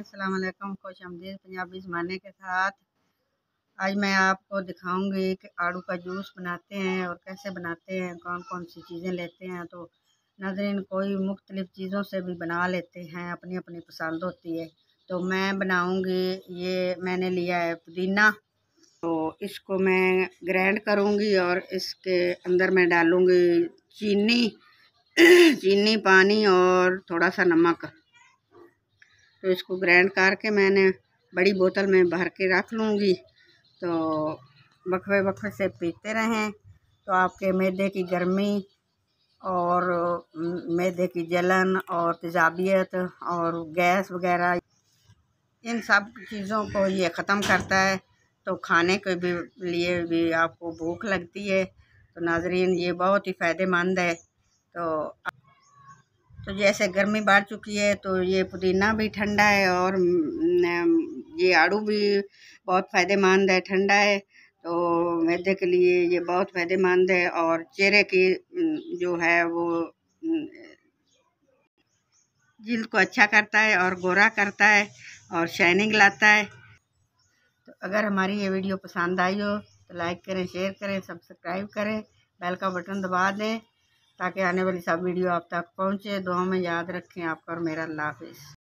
हैं खुश आमदीद पंजाबी ज़माने के साथ आज मैं आपको दिखाऊंगी कि आड़ू का जूस बनाते हैं और कैसे बनाते हैं कौन कौन सी चीज़ें लेते हैं तो नजरिन कोई मुख्तलिफ़ चीज़ों से भी बना लेते हैं अपनी अपनी पसंद होती है तो मैं बनाऊंगी ये मैंने लिया है पुदीना तो इसको मैं ग्रैंड करूंगी और इसके अंदर मैं डालूँगी चीनी चीनी पानी और थोड़ा सा नमक तो इसको ग्राइंड करके मैंने बड़ी बोतल में भर के रख लूँगी तो बखरे बखरे से पीते रहें तो आपके मैदे की गर्मी और मैदे की जलन और तेजाबियत और गैस वगैरह इन सब चीज़ों को ये ख़त्म करता है तो खाने के भी लिए भी आपको भूख लगती है तो नाजरीन ये बहुत ही फ़ायदेमंद है तो तो जैसे गर्मी बढ़ चुकी है तो ये पुदीना भी ठंडा है और ये आड़ू भी बहुत फ़ायदेमंद है ठंडा है तो मैदे के लिए ये बहुत फ़ायदेमंद है और चेहरे की जो है वो जिल को अच्छा करता है और गोरा करता है और शाइनिंग लाता है तो अगर हमारी ये वीडियो पसंद आई हो तो लाइक करें शेयर करें सब्सक्राइब करें बेल का बटन दबा दें ताकि आने वाली सब वीडियो आप तक पहुंचे दुआ में याद रखें आपका और मेरा अल्लाह हाफिज़